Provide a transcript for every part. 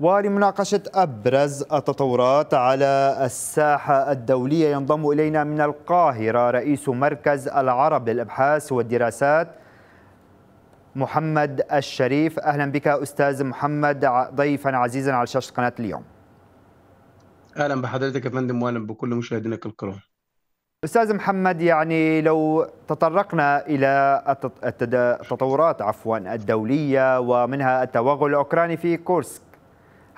ولمناقشة أبرز التطورات على الساحة الدولية ينضم إلينا من القاهرة رئيس مركز العرب للأبحاث والدراسات محمد الشريف أهلا بك أستاذ محمد ضيفا عزيزا على شاشة قناة اليوم أهلا بحضرتك يا فندم وأهلا بكل مشاهدينك الكرام استاذ محمد يعني لو تطرقنا الى التطورات عفوا الدوليه ومنها التوغل الاوكراني في كورسك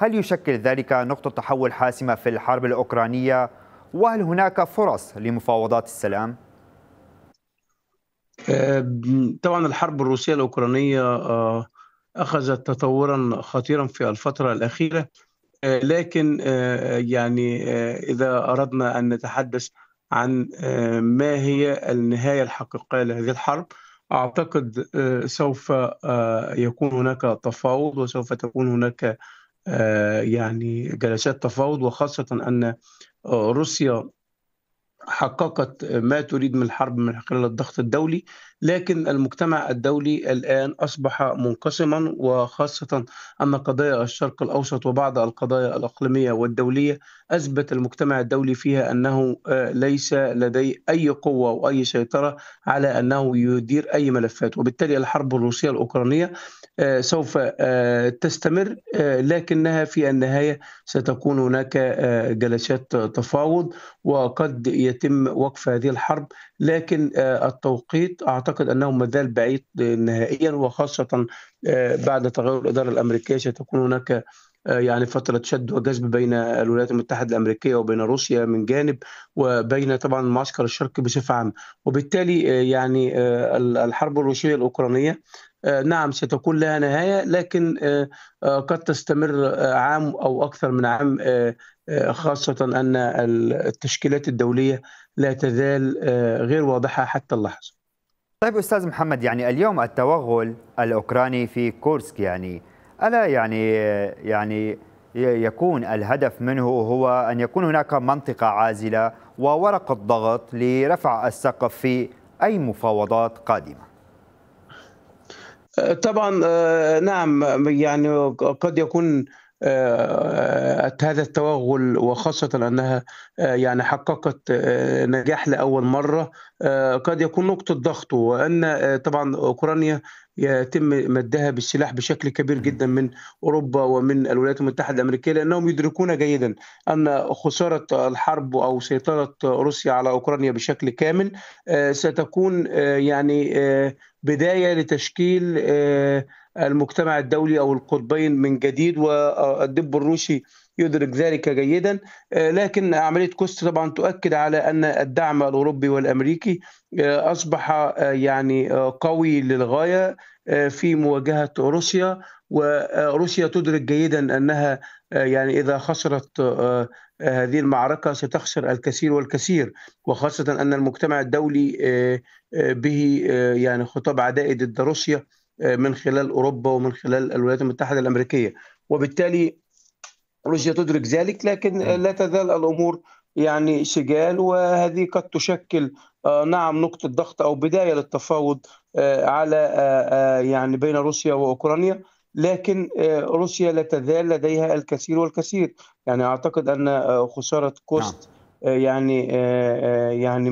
هل يشكل ذلك نقطة تحول حاسمة في الحرب الأوكرانية وهل هناك فرص لمفاوضات السلام؟ طبعا الحرب الروسية الأوكرانية آه، أخذت تطورا خطيرا في الفترة الأخيرة آه، لكن آه، يعني إذا أردنا أن نتحدث عن ما هي النهاية الحقيقية لهذه الحرب أعتقد سوف يكون هناك تفاوض وسوف تكون هناك آه، يعني جلسات تفاوض وخاصة أن روسيا حققت ما تريد من الحرب من خلال الضغط الدولي لكن المجتمع الدولي الآن أصبح منقسما وخاصة أن قضايا الشرق الأوسط وبعض القضايا الإقليمية والدولية أثبت المجتمع الدولي فيها أنه آه، ليس لديه أي قوة وأي سيطرة على أنه يدير أي ملفات وبالتالي الحرب الروسية الأوكرانية آه، سوف آه، تستمر لكنها في النهاية ستكون هناك جلسات تفاوض وقد يتم وقف هذه الحرب لكن التوقيت أعتقد أعتقد أنه مازال بعيد نهائيا وخاصة آه، بعد تغير الإدارة الأمريكية ستكون هناك آه، يعني فترة شد وجذب بين الولايات المتحدة الأمريكية وبين روسيا من جانب وبين طبعا معسكر الشرق بصفة عامة وبالتالي آه، يعني الحرب الروسية الأوكرانية نعم ستكون لها نهاية لكن قد تستمر عام أو أكثر من عام خاصة أن التشكيلات الدولية لا تزال غير واضحة حتى اللحظة طيب استاذ محمد يعني اليوم التوغل الاوكراني في كورسك يعني الا يعني يعني يكون الهدف منه هو ان يكون هناك منطقه عازله وورقه ضغط لرفع السقف في اي مفاوضات قادمه أه، طبعا أه، نعم يعني قد يكون آه، هذا التوغل وخاصة أنها آه، يعني حققت آه، نجاح لأول مرة قد يكون نقطة ضغط وأن طبعا أوكرانيا يتم مدها بالسلاح بشكل كبير جدا من اوروبا ومن الولايات المتحده الامريكيه لانهم يدركون جيدا ان خساره الحرب او سيطره روسيا على اوكرانيا بشكل كامل ستكون يعني بدايه لتشكيل المجتمع الدولي او القطبين من جديد والدب الروسي يدرك ذلك جيدا لكن عمليه كوست طبعا تؤكد على ان الدعم الاوروبي والامريكي آه، اصبح آه، يعني آه، قوي للغايه في مواجهه روسيا وروسيا تدرك جيدا انها يعني اذا خسرت هذه المعركه ستخسر الكثير والكثير وخاصه ان المجتمع الدولي به يعني خطاب عدائي ضد روسيا آه، من خلال اوروبا ومن خلال الولايات المتحده الامريكيه وبالتالي روسيا تدرك ذلك لكن لا تزال الامور يعني شجال وهذه قد تشكل آه، نعم نقطه ضغط او بدايه للتفاوض آه، على يعني بين روسيا واوكرانيا لكن روسيا لا تزال لديها الكثير والكثير يعني اعتقد ان خساره كوست نعم. يعني يعني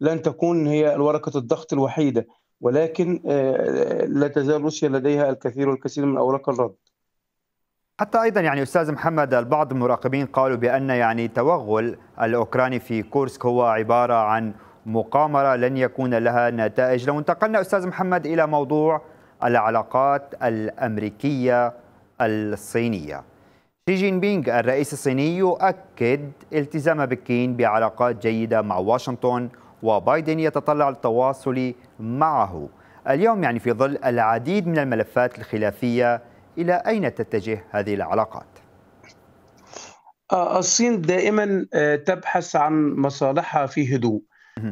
لن تكون هي ورقه الضغط الوحيده ولكن آه، آه، لا تزال روسيا لديها الكثير والكثير من اوراق الرد حتى ايضا يعني استاذ محمد البعض من المراقبين قالوا بان يعني توغل الاوكراني في كورسك هو عباره عن مقامره لن يكون لها نتائج لو انتقلنا استاذ محمد الى موضوع العلاقات الامريكيه الصينيه شي جين بينغ الرئيس الصيني يؤكد التزام بكين بعلاقات جيده مع واشنطن وبايدن يتطلع للتواصل معه اليوم يعني في ظل العديد من الملفات الخلافية إلى أين تتجه هذه العلاقات؟ آه، الصين دائما آه، تبحث عن مصالحها في هدوء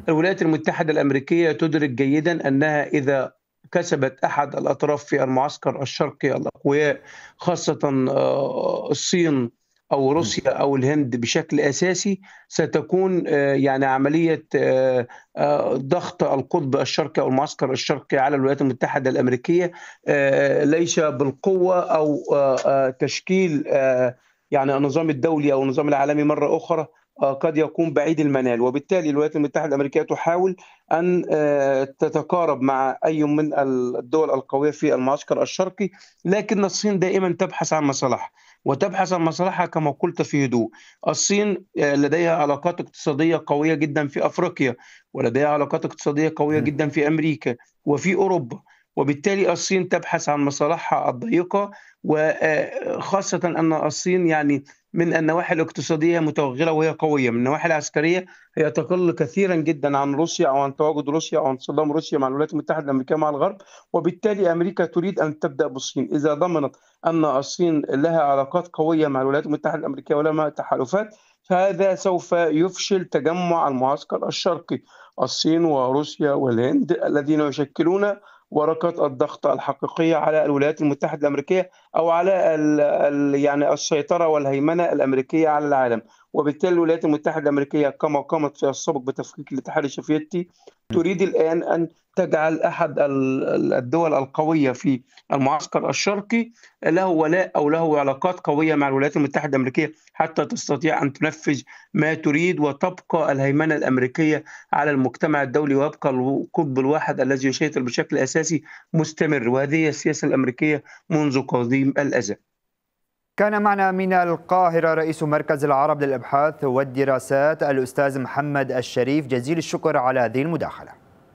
الولايات المتحدة الأمريكية تدرك جيدا أنها إذا كسبت أحد الأطراف في المعسكر الشرقي الأقوياء خاصة آه، الصين او روسيا او الهند بشكل اساسي ستكون آه، يعني عمليه آه، آه، ضغط القطب الشرقي او المعسكر الشرقي على الولايات المتحده الامريكيه ليس بالقوه او تشكيل يعني النظام الدولي او النظام العالمي مره اخرى قد يكون بعيد المنال وبالتالي الولايات المتحدة الأمريكية تحاول أن تتقارب مع أي من الدول القوية في المعسكر الشرقي لكن الصين دائما تبحث عن مصالحها وتبحث عن مصالحها كما قلت في هدوء الصين آه، لديها علاقات اقتصادية قوية جدا في أفريقيا ولديها علاقات اقتصادية قوية جدا في أمريكا وفي أوروبا وبالتالي الصين تبحث عن مصالحها الضيقة وخاصة آه، أن الصين يعني من النواحي الاقتصادية متوغلة وهي قوية من النواحي العسكرية هي تقل كثيرا جدا عن روسيا أو عن تواجد روسيا أو عن صدام روسيا مع الولايات المتحدة الأمريكية مع الغرب وبالتالي أمريكا تريد أن تبدأ بالصين إذا ضمنت أن الصين لها علاقات قوية مع الولايات المتحدة الأمريكية ولها تحالفات فهذا سوف يفشل تجمع المعسكر الشرقي الصين وروسيا والهند الذين يشكلون ورقه الضغط الحقيقيه على الولايات المتحده الامريكيه او على يعني السيطره والهيمنه الامريكيه على العالم وبالتالي الولايات المتحده الامريكيه كما قامت في السابق بتفكيك الاتحاد السوفيتي تريد الان ان تجعل احد الدول القويه في المعسكر الشرقي له ولاء او له علاقات قويه مع الولايات المتحده الامريكيه حتى تستطيع ان تنفذ ما تريد وتبقى الهيمنه الامريكيه على المجتمع الدولي ويبقى القطب الواحد الذي يسيطر بشكل اساسي مستمر وهذه السياسه الامريكيه منذ قديم الازل. كان معنا من القاهرة رئيس مركز العرب للإبحاث والدراسات الأستاذ محمد الشريف جزيل الشكر على هذه المداخلة